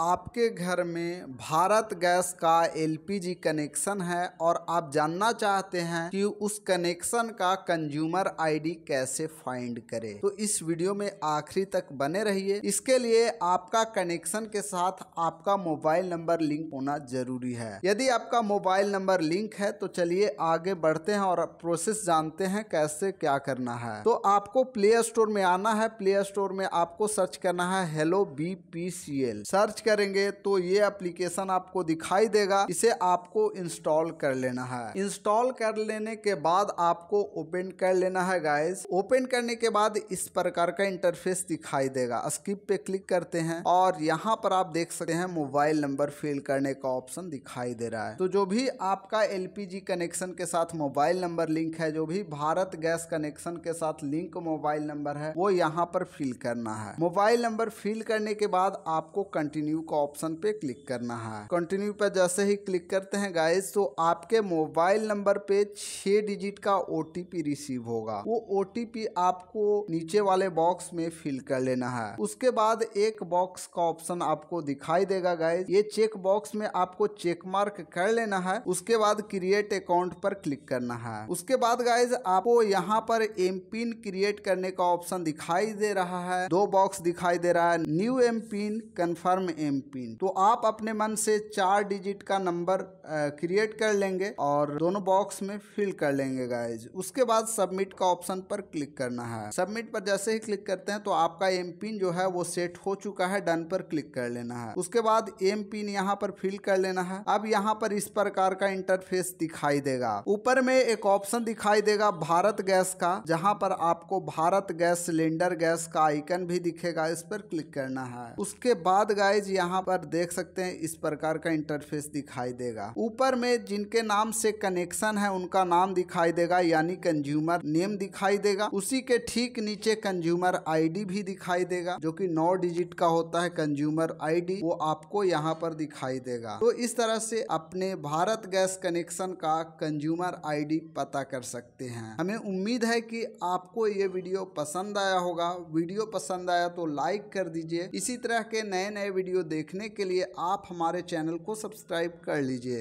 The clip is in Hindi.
आपके घर में भारत गैस का एलपीजी कनेक्शन है और आप जानना चाहते हैं कि उस कनेक्शन का कंज्यूमर आईडी कैसे फाइंड करें तो इस वीडियो में आखिरी तक बने रहिए इसके लिए आपका कनेक्शन के साथ आपका मोबाइल नंबर लिंक होना जरूरी है यदि आपका मोबाइल नंबर लिंक है तो चलिए आगे बढ़ते हैं और प्रोसेस जानते हैं कैसे क्या करना है तो आपको प्ले स्टोर में आना है प्ले स्टोर में आपको सर्च करना है हेलो बी सर्च करेंगे तो ये एप्लीकेशन आपको दिखाई देगा इसे आपको इंस्टॉल कर लेना है इंस्टॉल कर लेने के बाद आपको ओपन कर लेना है गाइस ओपन करने के बाद इस प्रकार का इंटरफेस दिखाई देगा स्किप पे क्लिक करते हैं और यहाँ पर आप देख सकते हैं मोबाइल नंबर फिल करने का ऑप्शन दिखाई दे रहा है तो जो भी आपका एलपीजी कनेक्शन के साथ मोबाइल नंबर लिंक है जो भी भारत गैस कनेक्शन के साथ लिंक मोबाइल नंबर है वो यहाँ पर फिल करना है मोबाइल नंबर फिल करने के बाद आपको कंटिन्यू कंटिन्यू का ऑप्शन पे क्लिक करना है कंटिन्यू पे जैसे ही क्लिक करते हैं गाइस तो आपके मोबाइल नंबर पे छह डिजिट का ओ रिसीव होगा वो ओ आपको नीचे वाले बॉक्स में फिल कर लेना है उसके बाद एक बॉक्स का ऑप्शन आपको दिखाई देगा गाइज ये चेक बॉक्स में आपको चेक मार्क कर लेना है उसके बाद क्रिएट अकाउंट पर क्लिक करना है उसके बाद गाइज आपको यहाँ पर एम पिन क्रिएट करने का ऑप्शन दिखाई दे रहा है दो बॉक्स दिखाई दे रहा है new M pin confirm M pin तो आप अपने मन से चार डिजिट का नंबर क्रिएट कर लेंगे और दोनों बॉक्स में फिल कर लेंगे गाइज उसके बाद सबमिट का ऑप्शन पर क्लिक करना है सबमिट पर जैसे ही क्लिक करते हैं तो आपका एम पिन जो है वो सेट हो चुका है डन पर क्लिक कर लेना है उसके बाद एम पिन यहाँ पर फिल कर लेना है अब यहाँ पर इस प्रकार का इंटरफेस दिखाई देगा ऊपर में एक ऑप्शन दिखाई देगा भारत गैस का जहाँ पर आपको भारत गैस सिलेंडर गैस का आइकन भी दिखेगा इस पर क्लिक करना है उसके बाद गाइज यहाँ पर देख सकते हैं इस प्रकार का इंटरफेस दिखाई देगा ऊपर में जिनके नाम से कनेक्शन है उनका नाम दिखाई देगा यानी कंज्यूमर नेम दिखाई देगा उसी के ठीक नीचे कंज्यूमर आईडी भी दिखाई देगा जो कि नौ डिजिट का होता है कंज्यूमर आईडी वो आपको यहाँ पर दिखाई देगा तो इस तरह से अपने भारत गैस कनेक्शन का कंज्यूमर आई पता कर सकते हैं हमें उम्मीद है कि आपको ये वीडियो पसंद आया होगा वीडियो पसंद आया तो लाइक कर दीजिए इसी तरह के नए नए वीडियो वीडियो देखने के लिए आप हमारे चैनल को सब्सक्राइब कर लीजिए